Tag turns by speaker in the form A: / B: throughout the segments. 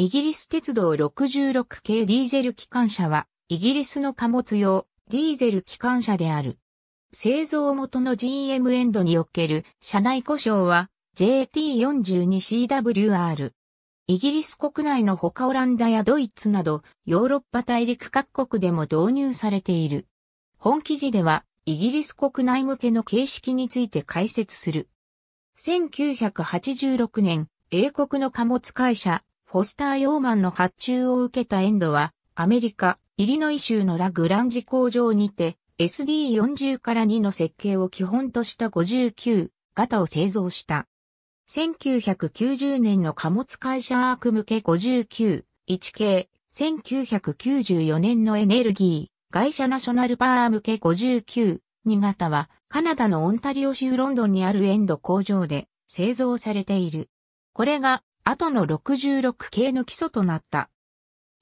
A: イギリス鉄道66系ディーゼル機関車は、イギリスの貨物
B: 用ディーゼル機関車である。製造元の GM エンドにおける車内故障は JT42CWR。イギリス国内の他オランダやドイツなどヨーロッパ大陸各国でも導入されている。本記事ではイギリス国内向けの形式について解説する。1986年、英国の貨物会社フォスター・ヨーマンの発注を受けたエンドは、アメリカ、イリノイ州のラグランジ工場にて、SD40 から2の設計を基本とした59型を製造した。1990年の貨物会社アーク向け59、1系、1994年のエネルギー、会社ナショナルパワー向け59、2型は、カナダのオンタリオ州ロンドンにあるエンド工場で製造されている。これが後の66系の基礎となった。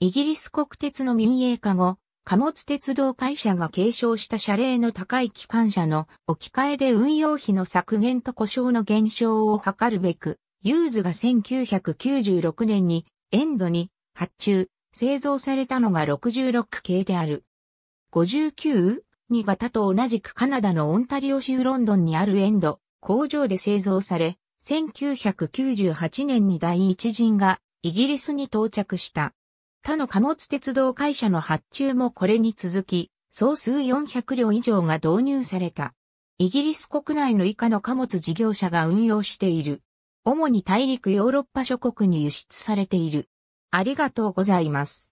B: イギリス国鉄の民営化後、貨物鉄道会社が継承した車齢の高い機関車の置き換えで運用費の削減と故障の減少を図るべく、ユーズが1996年にエンドに発注、製造されたのが66系である。59? 2型と同じくカナダのオンタリオ州ロンドンにあるエンド、工場で製造され、1998年に第一陣がイギリスに到着した。他の貨物鉄道会社の発注もこれに続き、総数400両以上が導入された。イギリス国内の以下の貨物事業者が運用している。主に大陸ヨーロッパ諸国に輸出されてい
A: る。ありがとうございます。